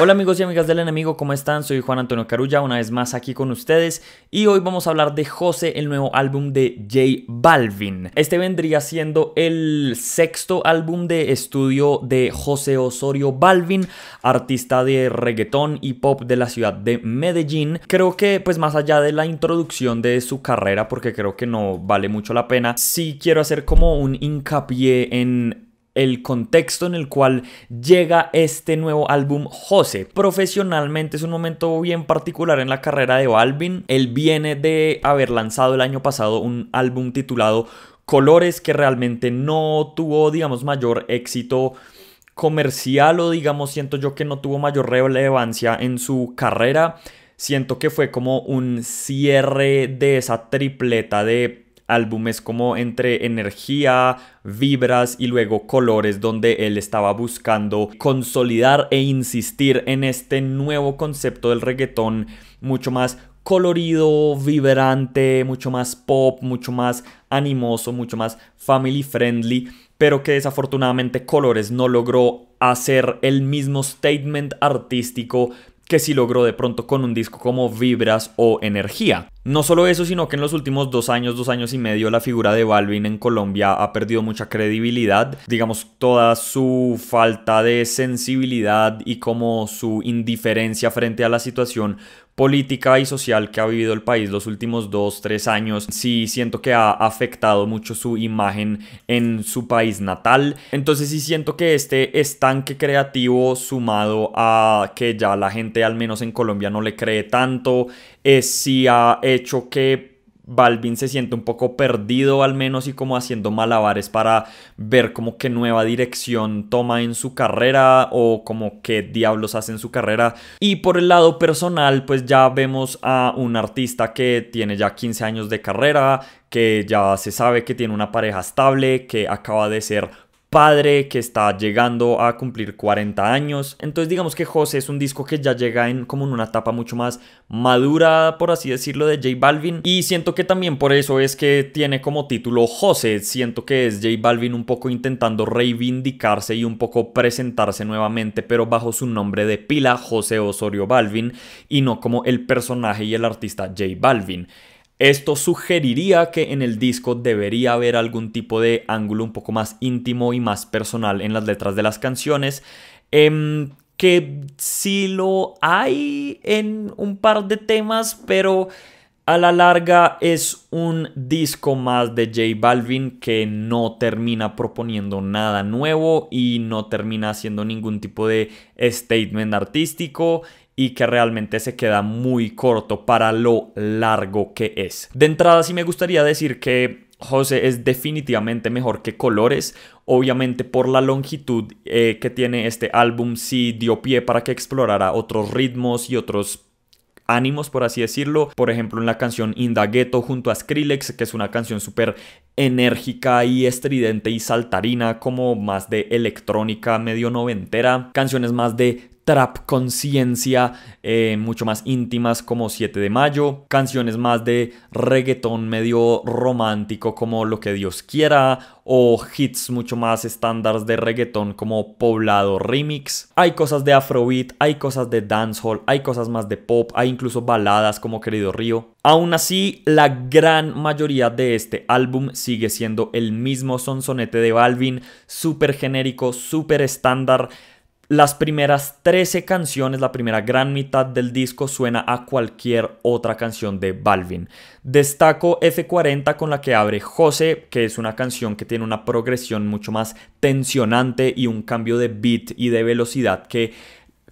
Hola amigos y amigas del enemigo, ¿cómo están? Soy Juan Antonio Carulla, una vez más aquí con ustedes y hoy vamos a hablar de José, el nuevo álbum de J Balvin. Este vendría siendo el sexto álbum de estudio de José Osorio Balvin, artista de reggaetón y pop de la ciudad de Medellín. Creo que pues más allá de la introducción de su carrera, porque creo que no vale mucho la pena, sí quiero hacer como un hincapié en el contexto en el cual llega este nuevo álbum José. Profesionalmente es un momento bien particular en la carrera de Balvin. Él viene de haber lanzado el año pasado un álbum titulado Colores que realmente no tuvo, digamos, mayor éxito comercial o digamos, siento yo que no tuvo mayor relevancia en su carrera. Siento que fue como un cierre de esa tripleta de álbumes como entre energía, vibras y luego colores donde él estaba buscando consolidar e insistir en este nuevo concepto del reggaetón mucho más colorido, vibrante, mucho más pop, mucho más animoso, mucho más family friendly, pero que desafortunadamente Colores no logró hacer el mismo statement artístico que si logró de pronto con un disco como Vibras o Energía. No solo eso, sino que en los últimos dos años, dos años y medio, la figura de Balvin en Colombia ha perdido mucha credibilidad. Digamos, toda su falta de sensibilidad y como su indiferencia frente a la situación política y social que ha vivido el país los últimos dos, tres años, sí siento que ha afectado mucho su imagen en su país natal. Entonces sí siento que este estanque creativo sumado a que ya la gente al menos en Colombia no le cree tanto, Es si ha hecho que Balvin se siente un poco perdido al menos y como haciendo malabares para ver como qué nueva dirección toma en su carrera o como qué diablos hace en su carrera. Y por el lado personal pues ya vemos a un artista que tiene ya 15 años de carrera, que ya se sabe que tiene una pareja estable, que acaba de ser padre que está llegando a cumplir 40 años. Entonces digamos que José es un disco que ya llega en como en una etapa mucho más madura, por así decirlo, de J Balvin. Y siento que también por eso es que tiene como título José. Siento que es J Balvin un poco intentando reivindicarse y un poco presentarse nuevamente, pero bajo su nombre de pila, José Osorio Balvin, y no como el personaje y el artista J Balvin. Esto sugeriría que en el disco debería haber algún tipo de ángulo un poco más íntimo y más personal en las letras de las canciones. Em, que sí lo hay en un par de temas, pero a la larga es un disco más de J Balvin que no termina proponiendo nada nuevo y no termina haciendo ningún tipo de statement artístico y que realmente se queda muy corto para lo largo que es. De entrada sí me gustaría decir que José es definitivamente mejor que Colores. Obviamente por la longitud eh, que tiene este álbum sí dio pie para que explorara otros ritmos y otros ánimos, por así decirlo. Por ejemplo, en la canción Indagueto junto a Skrillex, que es una canción súper enérgica y estridente y saltarina, como más de electrónica medio noventera. Canciones más de trap conciencia, eh, mucho más íntimas como 7 de mayo, canciones más de reggaetón medio romántico como Lo que Dios quiera o hits mucho más estándares de reggaetón como Poblado Remix. Hay cosas de afrobeat, hay cosas de dancehall, hay cosas más de pop, hay incluso baladas como Querido Río. Aún así, la gran mayoría de este álbum sigue siendo el mismo sonsonete de Balvin, súper genérico, súper estándar las primeras 13 canciones, la primera gran mitad del disco suena a cualquier otra canción de Balvin. Destaco F40 con la que abre José, que es una canción que tiene una progresión mucho más tensionante y un cambio de beat y de velocidad que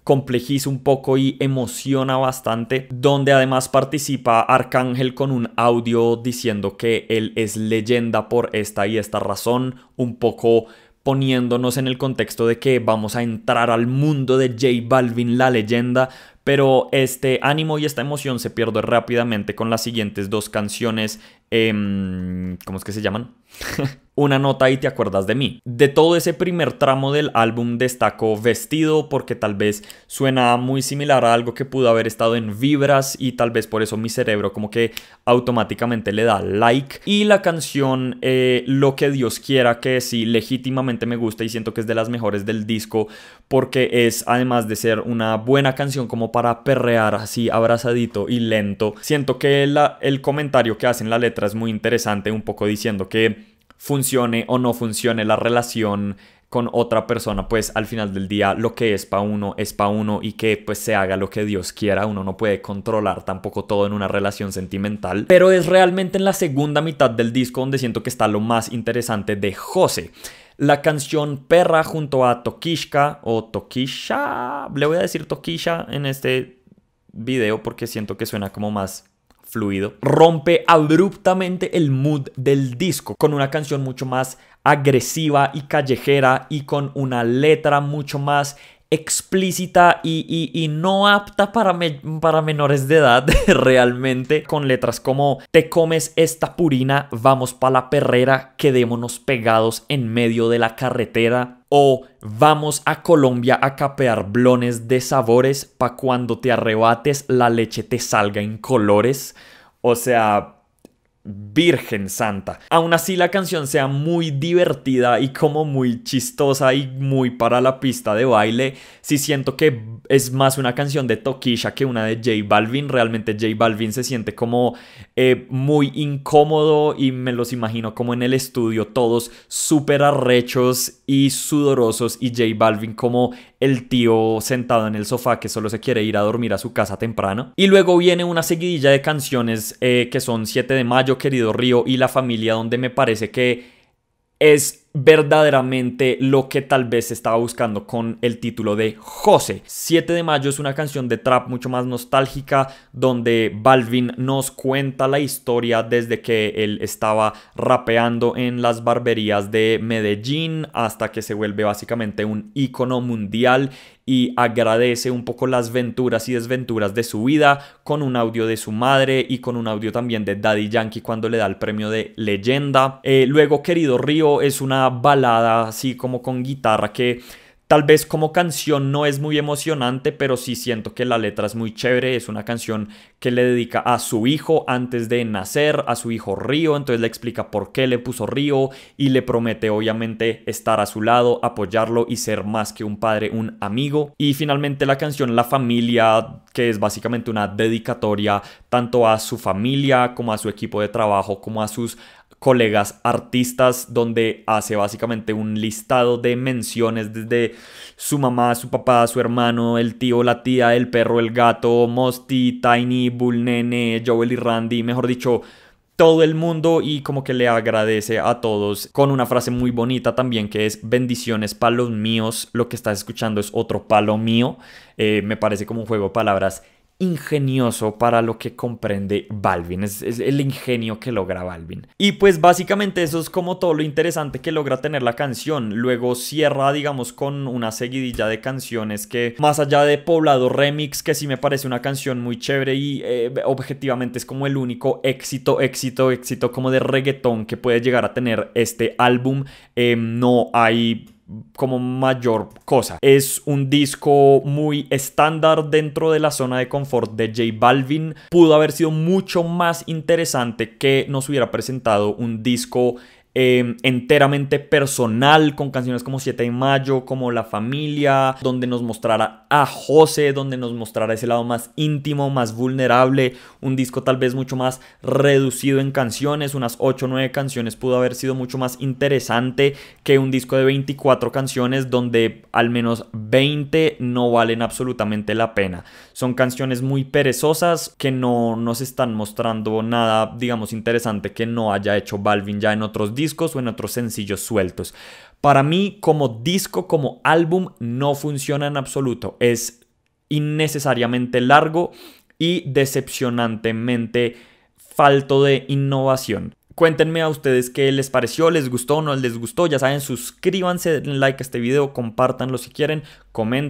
complejiza un poco y emociona bastante, donde además participa Arcángel con un audio diciendo que él es leyenda por esta y esta razón, un poco poniéndonos en el contexto de que vamos a entrar al mundo de J Balvin, la leyenda, pero este ánimo y esta emoción se pierde rápidamente con las siguientes dos canciones, em, ¿cómo es que se llaman? Una nota y te acuerdas de mí. De todo ese primer tramo del álbum destaco Vestido porque tal vez suena muy similar a algo que pudo haber estado en Vibras y tal vez por eso mi cerebro como que automáticamente le da like. Y la canción eh, Lo que Dios quiera que sí legítimamente me gusta y siento que es de las mejores del disco porque es además de ser una buena canción como para perrear así abrazadito y lento. Siento que el comentario que hace en la letra es muy interesante, un poco diciendo que funcione o no funcione la relación con otra persona, pues al final del día lo que es para uno es para uno y que pues se haga lo que Dios quiera, uno no puede controlar tampoco todo en una relación sentimental, pero es realmente en la segunda mitad del disco donde siento que está lo más interesante de José la canción Perra junto a Tokishka o Tokisha. Le voy a decir Tokisha en este video porque siento que suena como más fluido. Rompe abruptamente el mood del disco con una canción mucho más agresiva y callejera y con una letra mucho más explícita y, no apta para, para menores de edad realmente, con letras como te comes esta purina, vamos pa' la perrera, quedémonos pegados en medio de la carretera, o vamos a Colombia a capear blones de sabores pa' cuando te arrebates la leche te salga en colores, o sea... Virgen Santa. Aún así la canción sea muy divertida y como muy chistosa y muy para la pista de baile, si siento que es más una canción de Toquisha que una de J Balvin. Realmente J Balvin se siente como eh, muy incómodo y me los imagino como en el estudio todos súper arrechos y sudorosos y J Balvin como el tío sentado en el sofá que solo se quiere ir a dormir a su casa temprano. Y luego viene una seguidilla de canciones eh, que son 7 de mayo, querido Río y la familia, donde me parece que es verdaderamente lo que tal vez estaba buscando con el título de José. 7 de mayo es una canción de trap mucho más nostálgica donde Balvin nos cuenta la historia desde que él estaba rapeando en las barberías de Medellín hasta que se vuelve básicamente un ícono mundial y agradece un poco las venturas y desventuras de su vida con un audio de su madre y con un audio también de Daddy Yankee cuando le da el premio de leyenda. Eh, luego, querido Río, es una balada así como con guitarra que tal vez como canción no es muy emocionante, pero sí siento que la letra es muy chévere, es una canción que le dedica a su hijo antes de nacer, a su hijo Río, entonces le explica por qué le puso Río y le promete obviamente estar a su lado, apoyarlo y ser más que un padre, un amigo. Y finalmente la canción La familia, que es básicamente una dedicatoria tanto a su familia como a su equipo de trabajo, como a sus colegas artistas donde hace básicamente un listado de menciones desde su mamá, su papá, su hermano, el tío, la tía, el perro, el gato, Mosty, Tiny, Bull Nene, Joel y Randy, mejor dicho, todo el mundo y como que le agradece a todos con una frase muy bonita también que es bendiciones palos míos, lo que estás escuchando es otro palo mío, eh, me parece como un juego de palabras ingenioso para lo que comprende Balvin. Es, el ingenio que logra Balvin. Y pues básicamente eso es como todo lo interesante que logra tener la canción. Luego cierra, digamos, con una seguidilla de canciones que, más allá de Poblado Remix, que sí me parece una canción muy chévere y eh, objetivamente es como el único éxito, éxito, éxito como de reggaetón que puede llegar a tener este álbum. Em, no hay como mayor cosa. Es un disco muy estándar dentro de la zona de confort de J Balvin. Pudo haber sido mucho más interesante que nos hubiera presentado un disco Em, enteramente personal, con canciones como 7 de mayo, como La familia, donde nos mostrara a José, donde nos mostrara ese lado más íntimo, más vulnerable, un disco tal vez mucho más reducido en canciones, unas 8 o 9 canciones pudo haber sido mucho más interesante que un disco de 24 canciones donde al menos 20 no valen absolutamente la pena. Son canciones muy perezosas que no nos están mostrando nada, digamos, interesante que no haya hecho Balvin ya en otros discos discos o en otros sencillos sueltos. Para mí, como disco, como álbum, no funciona en absoluto. Es innecesariamente largo y decepcionantemente falto de innovación. Cuéntenme a ustedes qué les pareció, les gustó o no les gustó. Ya saben, suscríbanse, denle like a este video, compártanlo si quieren, comenten.